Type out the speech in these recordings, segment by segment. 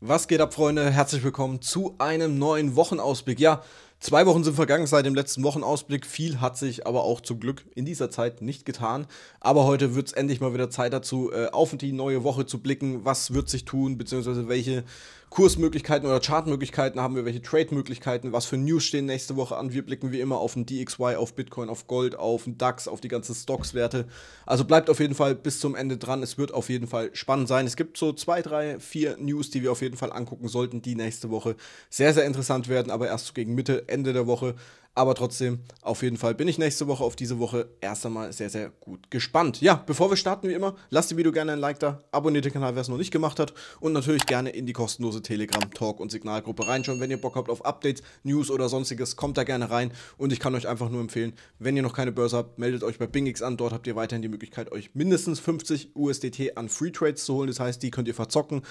Was geht ab, Freunde? Herzlich willkommen zu einem neuen Wochenausblick. Ja, Zwei Wochen sind vergangen seit dem letzten Wochenausblick. Viel hat sich aber auch zum Glück in dieser Zeit nicht getan. Aber heute wird es endlich mal wieder Zeit dazu, äh, auf die neue Woche zu blicken. Was wird sich tun, beziehungsweise welche Kursmöglichkeiten oder Chartmöglichkeiten haben wir, welche Trade-Möglichkeiten, was für News stehen nächste Woche an. Wir blicken wie immer auf den DXY, auf Bitcoin, auf Gold, auf den DAX, auf die ganzen Stocks-Werte. Also bleibt auf jeden Fall bis zum Ende dran. Es wird auf jeden Fall spannend sein. Es gibt so zwei, drei, vier News, die wir auf jeden Fall angucken sollten, die nächste Woche sehr, sehr interessant werden. Aber erst so gegen Mitte Ende der Woche aber trotzdem, auf jeden Fall bin ich nächste Woche auf diese Woche erst einmal sehr, sehr gut gespannt. Ja, bevor wir starten, wie immer, lasst dem Video gerne ein Like da, abonniert den Kanal, wer es noch nicht gemacht hat und natürlich gerne in die kostenlose Telegram, Talk und Signalgruppe reinschauen. Wenn ihr Bock habt auf Updates, News oder sonstiges, kommt da gerne rein und ich kann euch einfach nur empfehlen, wenn ihr noch keine Börse habt, meldet euch bei BingX an. Dort habt ihr weiterhin die Möglichkeit, euch mindestens 50 USDT an Free Trades zu holen. Das heißt, die könnt ihr verzocken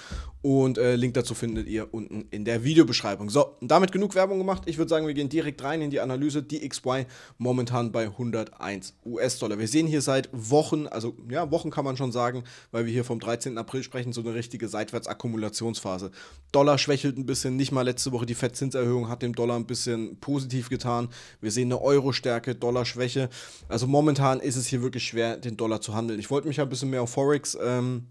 und äh, Link dazu findet ihr unten in der Videobeschreibung. So, damit genug Werbung gemacht. Ich würde sagen, wir gehen direkt rein in die Analyse Analyse DXY momentan bei 101 US-Dollar. Wir sehen hier seit Wochen, also ja, Wochen kann man schon sagen, weil wir hier vom 13. April sprechen, so eine richtige Seitwärtsakkumulationsphase. Dollar schwächelt ein bisschen, nicht mal letzte Woche die Fettzinserhöhung hat dem Dollar ein bisschen positiv getan. Wir sehen eine Euro-Stärke, Dollar-Schwäche. Also momentan ist es hier wirklich schwer, den Dollar zu handeln. Ich wollte mich ja ein bisschen mehr auf Forex ähm,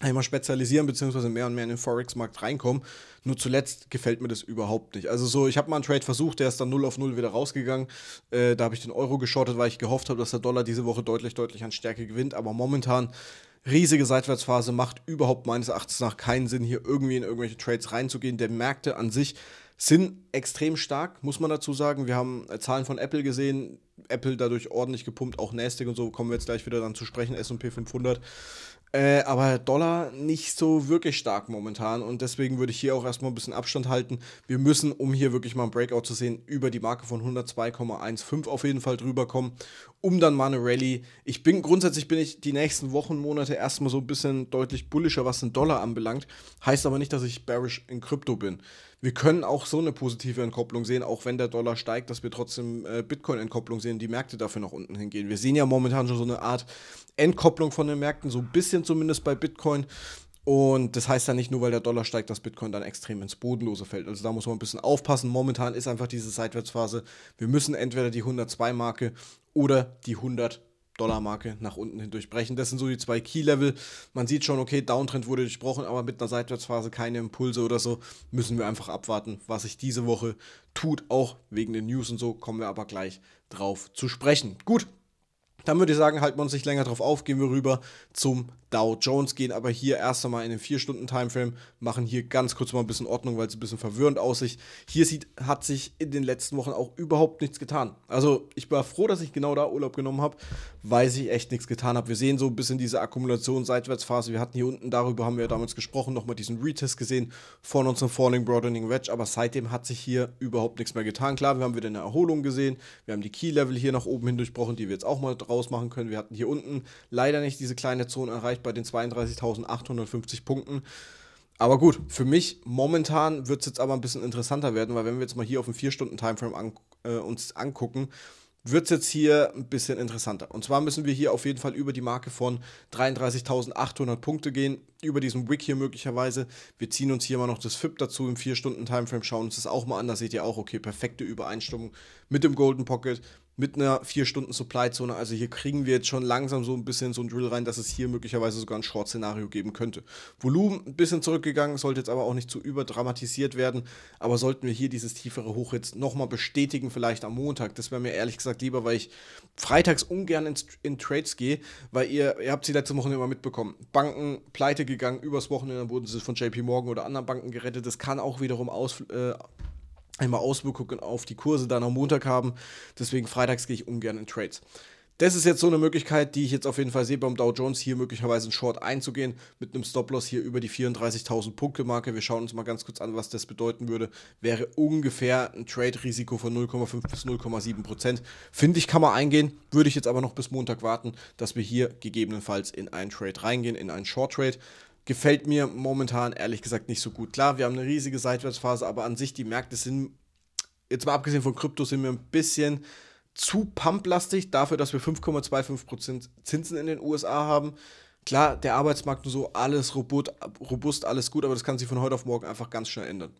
einmal spezialisieren, beziehungsweise mehr und mehr in den Forex-Markt reinkommen. Nur zuletzt gefällt mir das überhaupt nicht. Also so, ich habe mal einen Trade versucht, der ist dann 0 auf 0 wieder rausgegangen. Äh, da habe ich den Euro geschortet, weil ich gehofft habe, dass der Dollar diese Woche deutlich, deutlich an Stärke gewinnt. Aber momentan riesige Seitwärtsphase macht überhaupt meines Erachtens nach keinen Sinn, hier irgendwie in irgendwelche Trades reinzugehen. Der Märkte an sich sind extrem stark, muss man dazu sagen. Wir haben äh, Zahlen von Apple gesehen, Apple dadurch ordentlich gepumpt, auch Nasdaq und so, kommen wir jetzt gleich wieder dann zu sprechen, S&P 500. Äh, aber Dollar nicht so wirklich stark momentan und deswegen würde ich hier auch erstmal ein bisschen Abstand halten. Wir müssen, um hier wirklich mal ein Breakout zu sehen, über die Marke von 102,15 auf jeden Fall drüber kommen, um dann mal eine Rallye. Ich bin grundsätzlich bin ich die nächsten Wochen, Monate erstmal so ein bisschen deutlich bullischer, was den Dollar anbelangt. Heißt aber nicht, dass ich bearish in Krypto bin wir können auch so eine positive Entkopplung sehen, auch wenn der Dollar steigt, dass wir trotzdem äh, Bitcoin-Entkopplung sehen, die Märkte dafür nach unten hingehen. Wir sehen ja momentan schon so eine Art Entkopplung von den Märkten, so ein bisschen zumindest bei Bitcoin. Und das heißt ja nicht nur, weil der Dollar steigt, dass Bitcoin dann extrem ins Bodenlose fällt. Also da muss man ein bisschen aufpassen. Momentan ist einfach diese Seitwärtsphase. Wir müssen entweder die 102-Marke oder die 100 Dollarmarke nach unten hindurch brechen. Das sind so die zwei Key-Level. Man sieht schon, okay, Downtrend wurde durchbrochen, aber mit einer Seitwärtsphase keine Impulse oder so. Müssen wir einfach abwarten, was sich diese Woche tut. Auch wegen den News und so kommen wir aber gleich drauf zu sprechen. Gut, dann würde ich sagen, halten wir uns nicht länger drauf auf, gehen wir rüber zum Dow Jones, gehen aber hier erst einmal in den 4-Stunden-Timeframe, machen hier ganz kurz mal ein bisschen Ordnung, weil es ein bisschen verwirrend aussieht. Hier sieht, hat sich in den letzten Wochen auch überhaupt nichts getan. Also ich war froh, dass ich genau da Urlaub genommen habe, weil sich echt nichts getan habe. Wir sehen so ein bisschen diese Akkumulation, Seitwärtsphase. Wir hatten hier unten, darüber haben wir ja damals gesprochen, nochmal diesen Retest gesehen von unserem Falling Broadening Wedge, aber seitdem hat sich hier überhaupt nichts mehr getan. Klar, wir haben wieder eine Erholung gesehen, wir haben die Key-Level hier nach oben hin durchbrochen, die wir jetzt auch mal drauf machen können. Wir hatten hier unten leider nicht diese kleine Zone erreicht bei den 32.850 Punkten. Aber gut, für mich momentan wird es jetzt aber ein bisschen interessanter werden, weil wenn wir jetzt mal hier auf dem 4-Stunden-Timeframe an, äh, uns angucken, wird es jetzt hier ein bisschen interessanter. Und zwar müssen wir hier auf jeden Fall über die Marke von 33.800 Punkte gehen, über diesen Wick hier möglicherweise. Wir ziehen uns hier mal noch das FIP dazu im 4-Stunden-Timeframe, schauen uns das auch mal an. Da seht ihr auch, okay, perfekte Übereinstimmung mit dem Golden Pocket, mit einer 4-Stunden-Supply-Zone. Also hier kriegen wir jetzt schon langsam so ein bisschen so ein Drill rein, dass es hier möglicherweise sogar ein Short-Szenario geben könnte. Volumen ein bisschen zurückgegangen, sollte jetzt aber auch nicht zu überdramatisiert werden. Aber sollten wir hier dieses tiefere Hoch jetzt nochmal bestätigen, vielleicht am Montag. Das wäre mir ehrlich gesagt lieber, weil ich freitags ungern in, in Trades gehe, weil ihr, ihr habt sie letzte Woche immer mitbekommen. Banken pleite gegangen, übers Wochenende wurden sie von JP Morgan oder anderen Banken gerettet. Das kann auch wiederum aus, äh, einmal Auswirkungen auf die Kurse dann am Montag haben. Deswegen freitags gehe ich ungern in Trades. Das ist jetzt so eine Möglichkeit, die ich jetzt auf jeden Fall sehe beim Dow Jones, hier möglicherweise einen Short einzugehen mit einem Stop-Loss hier über die 34.000 Punkte Marke. Wir schauen uns mal ganz kurz an, was das bedeuten würde. Wäre ungefähr ein Trade-Risiko von 0,5 bis 0,7 Prozent. Finde ich, kann man eingehen. Würde ich jetzt aber noch bis Montag warten, dass wir hier gegebenenfalls in einen Trade reingehen, in einen Short-Trade gefällt mir momentan ehrlich gesagt nicht so gut. Klar, wir haben eine riesige Seitwärtsphase, aber an sich die Märkte sind, jetzt mal abgesehen von Krypto, sind wir ein bisschen zu pumplastig dafür, dass wir 5,25% Zinsen in den USA haben. Klar, der Arbeitsmarkt und so, alles robust, robust, alles gut, aber das kann sich von heute auf morgen einfach ganz schnell ändern.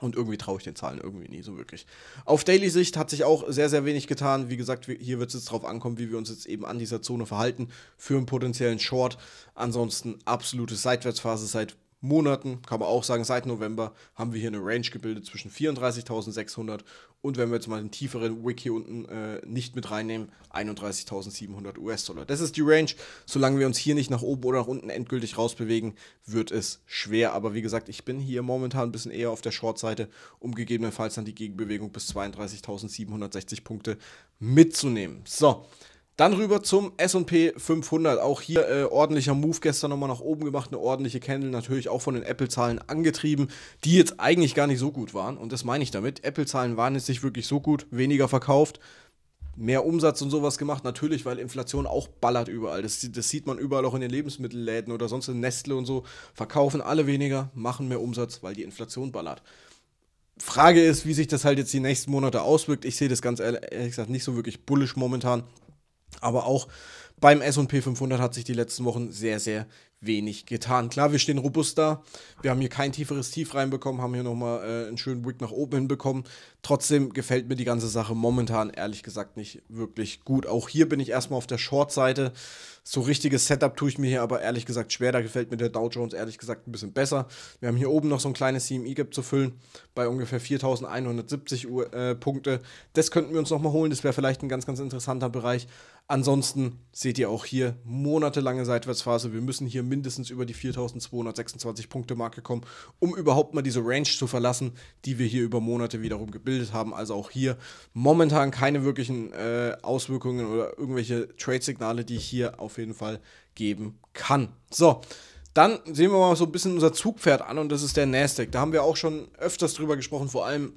Und irgendwie traue ich den Zahlen irgendwie nie so wirklich. Auf Daily-Sicht hat sich auch sehr, sehr wenig getan. Wie gesagt, hier wird es jetzt darauf ankommen, wie wir uns jetzt eben an dieser Zone verhalten für einen potenziellen Short. Ansonsten absolute Seitwärtsphase seit Monaten, kann man auch sagen, seit November haben wir hier eine Range gebildet zwischen 34.600 und wenn wir jetzt mal den tieferen Wick hier unten äh, nicht mit reinnehmen, 31.700 US-Dollar. Das ist die Range. Solange wir uns hier nicht nach oben oder nach unten endgültig rausbewegen, wird es schwer. Aber wie gesagt, ich bin hier momentan ein bisschen eher auf der Short-Seite, um gegebenenfalls dann die Gegenbewegung bis 32.760 Punkte mitzunehmen. So, dann rüber zum S&P 500. Auch hier äh, ordentlicher Move gestern nochmal nach oben gemacht, eine ordentliche Candle, natürlich auch von den Apple-Zahlen angetrieben, die jetzt eigentlich gar nicht so gut waren. Und das meine ich damit. Apple-Zahlen waren jetzt nicht wirklich so gut, weniger verkauft, mehr Umsatz und sowas gemacht. Natürlich, weil Inflation auch ballert überall. Das, das sieht man überall auch in den Lebensmittelläden oder sonst in Nestle und so. Verkaufen alle weniger, machen mehr Umsatz, weil die Inflation ballert. Frage ist, wie sich das halt jetzt die nächsten Monate auswirkt. Ich sehe das ganz ehrlich gesagt nicht so wirklich bullisch momentan. Aber auch beim SP 500 hat sich die letzten Wochen sehr, sehr wenig getan. Klar, wir stehen robust da. Wir haben hier kein tieferes Tief reinbekommen, haben hier nochmal äh, einen schönen Wick nach oben hinbekommen. Trotzdem gefällt mir die ganze Sache momentan ehrlich gesagt nicht wirklich gut. Auch hier bin ich erstmal auf der Short-Seite. So richtiges Setup tue ich mir hier aber ehrlich gesagt schwer. Da gefällt mir der Dow Jones ehrlich gesagt ein bisschen besser. Wir haben hier oben noch so ein kleines CME-Gap zu füllen bei ungefähr 4170 äh, Punkte. Das könnten wir uns nochmal holen. Das wäre vielleicht ein ganz, ganz interessanter Bereich. Ansonsten seht ihr auch hier monatelange Seitwärtsphase. Wir müssen hier mindestens über die 4226 Punkte Marke kommen, um überhaupt mal diese Range zu verlassen, die wir hier über Monate wiederum gebildet haben. Also auch hier momentan keine wirklichen äh, Auswirkungen oder irgendwelche Trade-Signale, die ich hier auf jeden Fall geben kann. So, dann sehen wir mal so ein bisschen unser Zugpferd an und das ist der Nasdaq. Da haben wir auch schon öfters drüber gesprochen, vor allem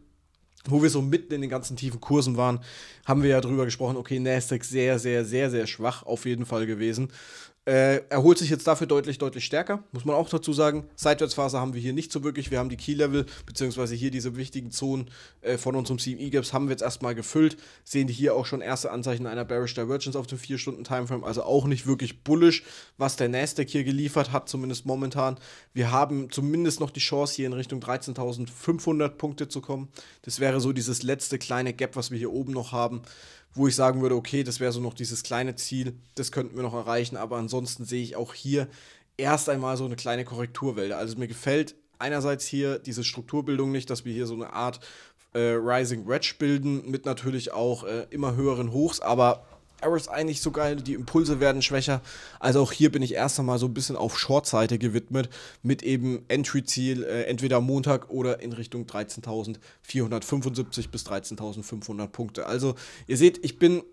wo wir so mitten in den ganzen tiefen Kursen waren, haben wir ja drüber gesprochen, okay, Nasdaq sehr, sehr, sehr, sehr schwach auf jeden Fall gewesen. Äh, erholt sich jetzt dafür deutlich, deutlich stärker, muss man auch dazu sagen. Seitwärtsphase haben wir hier nicht so wirklich. Wir haben die Key-Level, beziehungsweise hier diese wichtigen Zonen äh, von unserem CME-Gaps haben wir jetzt erstmal gefüllt. Sehen die hier auch schon erste Anzeichen einer Bearish Divergence auf dem 4-Stunden-Timeframe, also auch nicht wirklich bullish, was der Nasdaq hier geliefert hat, zumindest momentan. Wir haben zumindest noch die Chance, hier in Richtung 13.500 Punkte zu kommen. Das wäre so dieses letzte kleine Gap, was wir hier oben noch haben wo ich sagen würde, okay, das wäre so noch dieses kleine Ziel, das könnten wir noch erreichen, aber ansonsten sehe ich auch hier erst einmal so eine kleine Korrekturwelle. Also mir gefällt einerseits hier diese Strukturbildung nicht, dass wir hier so eine Art äh, Rising Wedge bilden mit natürlich auch äh, immer höheren Hochs, aber Arrows eigentlich so geil, die Impulse werden schwächer. Also auch hier bin ich erst einmal so ein bisschen auf Short-Seite gewidmet mit eben Entry-Ziel äh, entweder Montag oder in Richtung 13.475 bis 13.500 Punkte. Also ihr seht, ich bin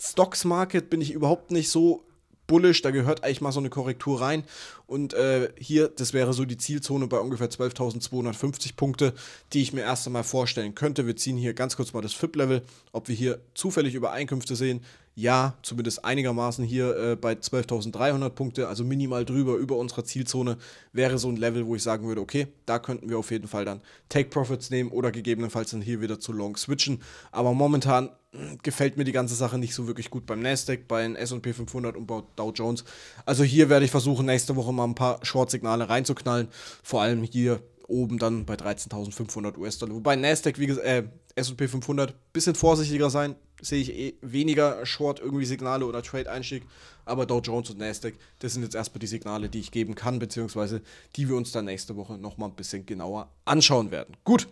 Stocks Market bin ich überhaupt nicht so bullish, da gehört eigentlich mal so eine Korrektur rein. Und äh, hier, das wäre so die Zielzone bei ungefähr 12.250 Punkte, die ich mir erst einmal vorstellen könnte. Wir ziehen hier ganz kurz mal das FIP-Level, ob wir hier zufällig Übereinkünfte sehen ja, zumindest einigermaßen hier äh, bei 12.300 Punkte, also minimal drüber über unserer Zielzone, wäre so ein Level, wo ich sagen würde, okay, da könnten wir auf jeden Fall dann Take Profits nehmen oder gegebenenfalls dann hier wieder zu Long switchen. Aber momentan hm, gefällt mir die ganze Sache nicht so wirklich gut beim Nasdaq, bei S&P 500 und bei Dow Jones. Also hier werde ich versuchen, nächste Woche mal ein paar Short-Signale reinzuknallen, vor allem hier oben dann bei 13.500 US-Dollar. Wobei Nasdaq, wie gesagt, äh, S&P 500, bisschen vorsichtiger sein, sehe ich eh weniger Short irgendwie Signale oder Trade-Einstieg, aber Dow Jones und Nasdaq, das sind jetzt erstmal die Signale, die ich geben kann, beziehungsweise die wir uns dann nächste Woche nochmal ein bisschen genauer anschauen werden. Gut,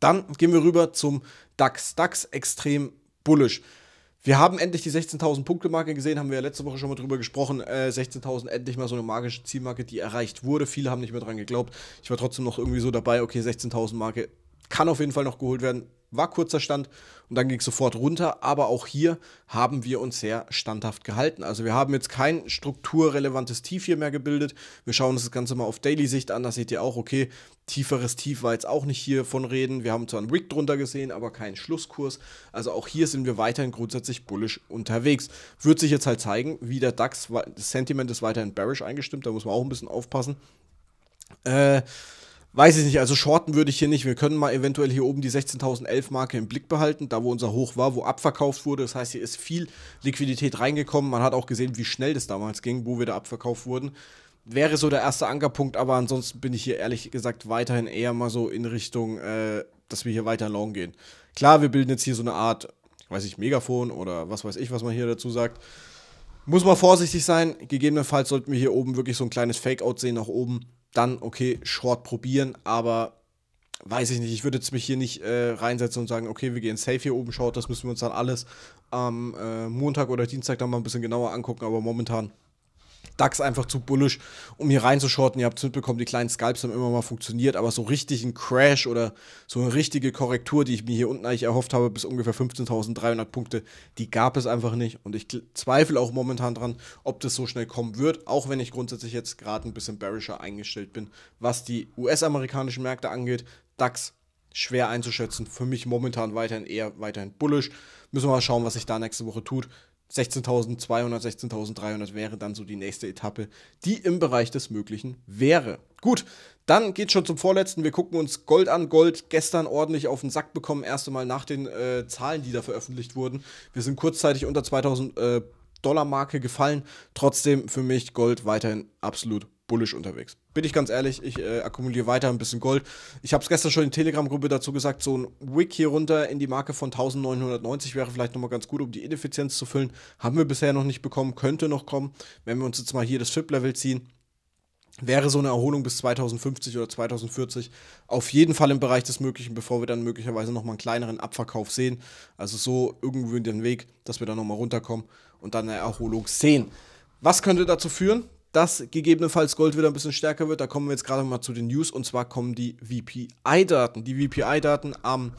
dann gehen wir rüber zum DAX. DAX extrem bullisch. Wir haben endlich die 16.000 Punkte Marke gesehen, haben wir ja letzte Woche schon mal drüber gesprochen. Äh, 16.000 endlich mal so eine magische Zielmarke, die erreicht wurde. Viele haben nicht mehr dran geglaubt. Ich war trotzdem noch irgendwie so dabei, okay, 16.000 Marke kann auf jeden Fall noch geholt werden. War kurzer Stand und dann ging es sofort runter. Aber auch hier haben wir uns sehr standhaft gehalten. Also wir haben jetzt kein strukturrelevantes Tief hier mehr gebildet. Wir schauen uns das Ganze mal auf Daily-Sicht an. Da seht ihr auch, okay, tieferes Tief war jetzt auch nicht hier von reden. Wir haben zwar einen Wick drunter gesehen, aber keinen Schlusskurs. Also auch hier sind wir weiterhin grundsätzlich bullish unterwegs. Wird sich jetzt halt zeigen, wie der DAX, das Sentiment ist weiterhin bearish eingestimmt. Da muss man auch ein bisschen aufpassen. Äh, weiß ich nicht, also shorten würde ich hier nicht. Wir können mal eventuell hier oben die 16.011 Marke im Blick behalten, da wo unser Hoch war, wo abverkauft wurde. Das heißt, hier ist viel Liquidität reingekommen. Man hat auch gesehen, wie schnell das damals ging, wo wir da abverkauft wurden. Wäre so der erste Ankerpunkt, aber ansonsten bin ich hier ehrlich gesagt weiterhin eher mal so in Richtung, äh, dass wir hier weiter long gehen. Klar, wir bilden jetzt hier so eine Art, weiß ich, Megafon oder was weiß ich, was man hier dazu sagt. Muss man vorsichtig sein. Gegebenenfalls sollten wir hier oben wirklich so ein kleines Fakeout sehen nach oben dann okay, Short probieren, aber weiß ich nicht, ich würde jetzt mich hier nicht äh, reinsetzen und sagen, okay, wir gehen safe hier oben, Short, das müssen wir uns dann alles am äh, Montag oder Dienstag dann mal ein bisschen genauer angucken, aber momentan DAX einfach zu bullisch, um hier reinzuschorten. Ihr habt es mitbekommen, die kleinen Skypes haben immer mal funktioniert, aber so richtig ein Crash oder so eine richtige Korrektur, die ich mir hier unten eigentlich erhofft habe, bis ungefähr 15.300 Punkte, die gab es einfach nicht. Und ich zweifle auch momentan dran, ob das so schnell kommen wird, auch wenn ich grundsätzlich jetzt gerade ein bisschen bearischer eingestellt bin, was die US-amerikanischen Märkte angeht. DAX schwer einzuschätzen, für mich momentan weiterhin eher weiterhin bullisch. Müssen wir mal schauen, was sich da nächste Woche tut. 16.200, 16.300 wäre dann so die nächste Etappe, die im Bereich des Möglichen wäre. Gut, dann geht's schon zum vorletzten. Wir gucken uns Gold an. Gold gestern ordentlich auf den Sack bekommen, erst einmal nach den äh, Zahlen, die da veröffentlicht wurden. Wir sind kurzzeitig unter 2000 äh, 6-Dollar-Marke gefallen. Trotzdem für mich Gold weiterhin absolut bullisch unterwegs. Bin ich ganz ehrlich, ich äh, akkumuliere weiter ein bisschen Gold. Ich habe es gestern schon in Telegram-Gruppe dazu gesagt, so ein Wick hier runter in die Marke von 1990 wäre vielleicht nochmal ganz gut, um die Ineffizienz zu füllen. Haben wir bisher noch nicht bekommen, könnte noch kommen. Wenn wir uns jetzt mal hier das FIP-Level ziehen, wäre so eine Erholung bis 2050 oder 2040 auf jeden Fall im Bereich des Möglichen, bevor wir dann möglicherweise nochmal einen kleineren Abverkauf sehen. Also so irgendwo in den Weg, dass wir dann nochmal runterkommen und dann eine Erholung sehen. Was könnte dazu führen? dass gegebenenfalls Gold wieder ein bisschen stärker wird. Da kommen wir jetzt gerade mal zu den News und zwar kommen die VPI-Daten. Die VPI-Daten am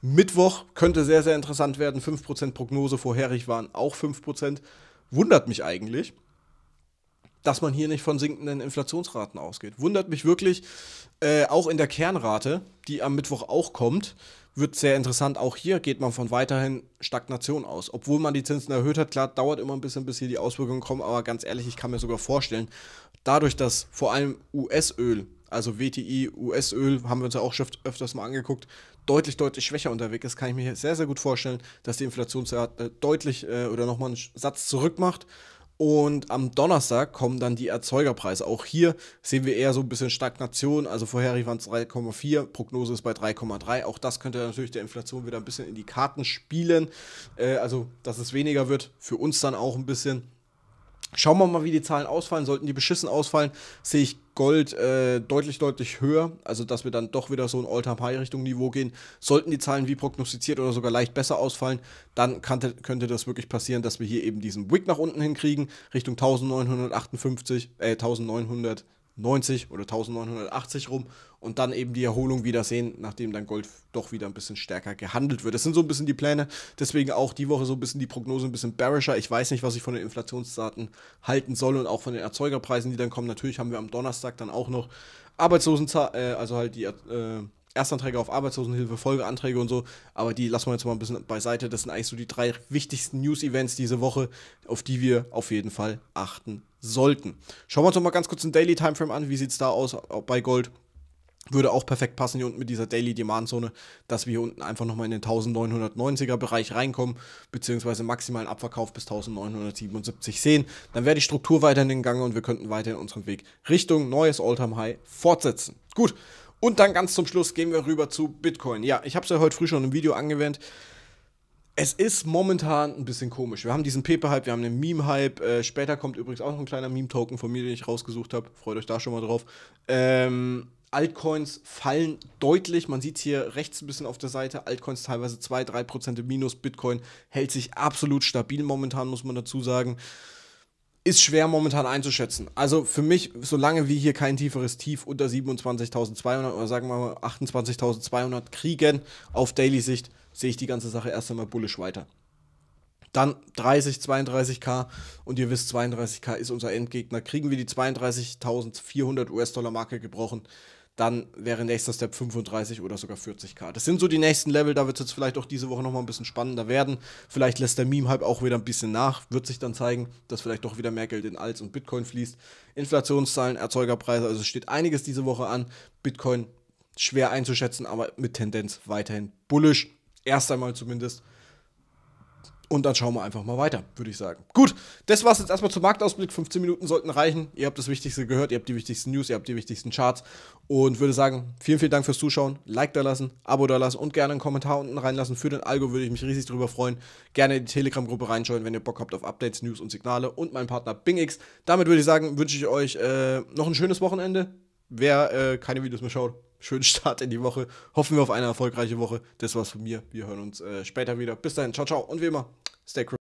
Mittwoch könnte sehr, sehr interessant werden. 5% Prognose, vorherig waren auch 5%. Wundert mich eigentlich, dass man hier nicht von sinkenden Inflationsraten ausgeht. Wundert mich wirklich, äh, auch in der Kernrate, die am Mittwoch auch kommt, wird sehr interessant. Auch hier geht man von weiterhin Stagnation aus. Obwohl man die Zinsen erhöht hat, klar, dauert immer ein bisschen, bis hier die Auswirkungen kommen, aber ganz ehrlich, ich kann mir sogar vorstellen, dadurch, dass vor allem US-Öl, also WTI, US-Öl, haben wir uns ja auch schon öfters mal angeguckt, deutlich, deutlich schwächer unterwegs ist, kann ich mir sehr, sehr gut vorstellen, dass die Inflationsrate deutlich äh, oder nochmal einen Satz zurückmacht und am Donnerstag kommen dann die Erzeugerpreise. Auch hier sehen wir eher so ein bisschen Stagnation. Also vorher waren es 3,4, Prognose ist bei 3,3. Auch das könnte natürlich der Inflation wieder ein bisschen in die Karten spielen. Äh, also, dass es weniger wird, für uns dann auch ein bisschen. Schauen wir mal, wie die Zahlen ausfallen. Sollten die beschissen ausfallen, sehe ich Gold äh, deutlich, deutlich höher. Also, dass wir dann doch wieder so ein All-Time-High-Richtung-Niveau gehen. Sollten die Zahlen wie prognostiziert oder sogar leicht besser ausfallen, dann kannte, könnte das wirklich passieren, dass wir hier eben diesen Wick nach unten hinkriegen, Richtung 1958, äh, 1900. 90 oder 1980 rum und dann eben die Erholung wieder sehen, nachdem dann Gold doch wieder ein bisschen stärker gehandelt wird. Das sind so ein bisschen die Pläne, deswegen auch die Woche so ein bisschen die Prognose ein bisschen bearischer. Ich weiß nicht, was ich von den Inflationsdaten halten soll und auch von den Erzeugerpreisen, die dann kommen. Natürlich haben wir am Donnerstag dann auch noch Arbeitslosenzahlen, äh, also halt die äh, Erstanträge auf Arbeitslosenhilfe, Folgeanträge und so, aber die lassen wir jetzt mal ein bisschen beiseite. Das sind eigentlich so die drei wichtigsten News-Events diese Woche, auf die wir auf jeden Fall achten sollten. Schauen wir uns noch mal ganz kurz den Daily Timeframe an. Wie sieht es da aus bei Gold? Würde auch perfekt passen hier unten mit dieser Daily Demand Zone, dass wir hier unten einfach nochmal in den 1990er Bereich reinkommen, beziehungsweise maximalen Abverkauf bis 1977 sehen. Dann wäre die Struktur weiterhin in Gang und wir könnten weiterhin unseren Weg Richtung neues all time High fortsetzen. Gut, und dann ganz zum Schluss gehen wir rüber zu Bitcoin. Ja, ich habe es ja heute früh schon im Video angewendet. Es ist momentan ein bisschen komisch. Wir haben diesen Pepe-Hype, wir haben den Meme-Hype. Äh, später kommt übrigens auch noch ein kleiner Meme-Token von mir, den ich rausgesucht habe. Freut euch da schon mal drauf. Ähm, Altcoins fallen deutlich. Man sieht hier rechts ein bisschen auf der Seite. Altcoins teilweise 2-3% Minus. Bitcoin hält sich absolut stabil momentan, muss man dazu sagen ist schwer momentan einzuschätzen. Also für mich, solange wir hier kein tieferes Tief unter 27.200 oder sagen wir mal 28.200 kriegen auf Daily-Sicht, sehe ich die ganze Sache erst einmal bullisch weiter. Dann 30, 32k und ihr wisst, 32k ist unser Endgegner. Kriegen wir die 32.400 US-Dollar-Marke gebrochen, dann wäre nächster Step 35 oder sogar 40k. Das sind so die nächsten Level, da wird es jetzt vielleicht auch diese Woche nochmal ein bisschen spannender werden. Vielleicht lässt der Meme-Hype auch wieder ein bisschen nach, wird sich dann zeigen, dass vielleicht doch wieder mehr Geld in Alts und Bitcoin fließt. Inflationszahlen, Erzeugerpreise, also steht einiges diese Woche an. Bitcoin schwer einzuschätzen, aber mit Tendenz weiterhin bullisch. Erst einmal zumindest. Und dann schauen wir einfach mal weiter, würde ich sagen. Gut, das war es jetzt erstmal zum Marktausblick. 15 Minuten sollten reichen. Ihr habt das Wichtigste gehört, ihr habt die wichtigsten News, ihr habt die wichtigsten Charts. Und würde sagen, vielen, vielen Dank fürs Zuschauen. Like da lassen, Abo da lassen und gerne einen Kommentar unten reinlassen. Für den Algo würde ich mich riesig darüber freuen. Gerne in die Telegram-Gruppe reinschauen, wenn ihr Bock habt auf Updates, News und Signale. Und meinen Partner BingX. Damit würde ich sagen, wünsche ich euch äh, noch ein schönes Wochenende wer äh, keine Videos mehr schaut, schönen Start in die Woche. Hoffen wir auf eine erfolgreiche Woche. Das war's von mir. Wir hören uns äh, später wieder. Bis dahin, ciao, ciao und wie immer, stay cool.